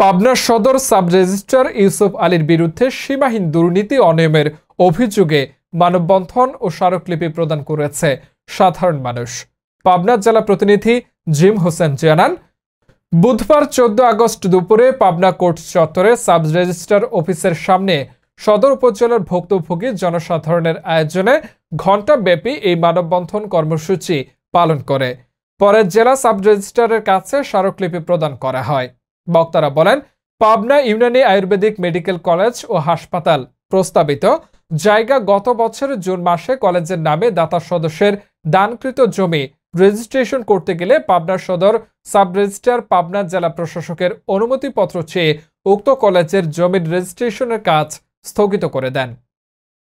পাবনা সদর sub registrar Yusuf আলীর বিরুদ্ধে সীমাহীন দুর্নীতি অনিয়মের অভিযোগে মানববন্ধন ও স্মারকলিপি প্রদান করেছে সাধারণ মানুষ পাবনা জেলা প্রতিনিধি জিম হোসেন জানান বুধবার চোদ্দ আগস্ট দুপুরে পাবনা কোর্ট চত্বরে সাব রেজিস্ট্রার অফিসের সামনে সদর উপজেলার ভুক্তভোগী জনসাধারণের আয়োজনে ঘণ্টাব্যাপী এই মানববন্ধন কর্মসূচি পালন করে পরে জেলা সাব রেজিস্ট্রারের কাছে স্মারকলিপি প্রদান করা হয় বক্তারা বলেন পাবনা ইউনানি আয়ুর্বেদিক মেডিকেল কলেজ ও হাসপাতাল প্রস্তাবিত জায়গা গত বছর জুন মাসে কলেজের নামে দাতা সদস্যের দানকৃত জমি রেজিস্ট্রেশন করতে গেলে পাবনা সদর সাব রেজিস্ট্রার পাবনা জেলা প্রশাসকের অনুমতিপত্র চেয়ে উক্ত কলেজের জমির রেজিস্ট্রেশনের কাজ স্থগিত করে দেন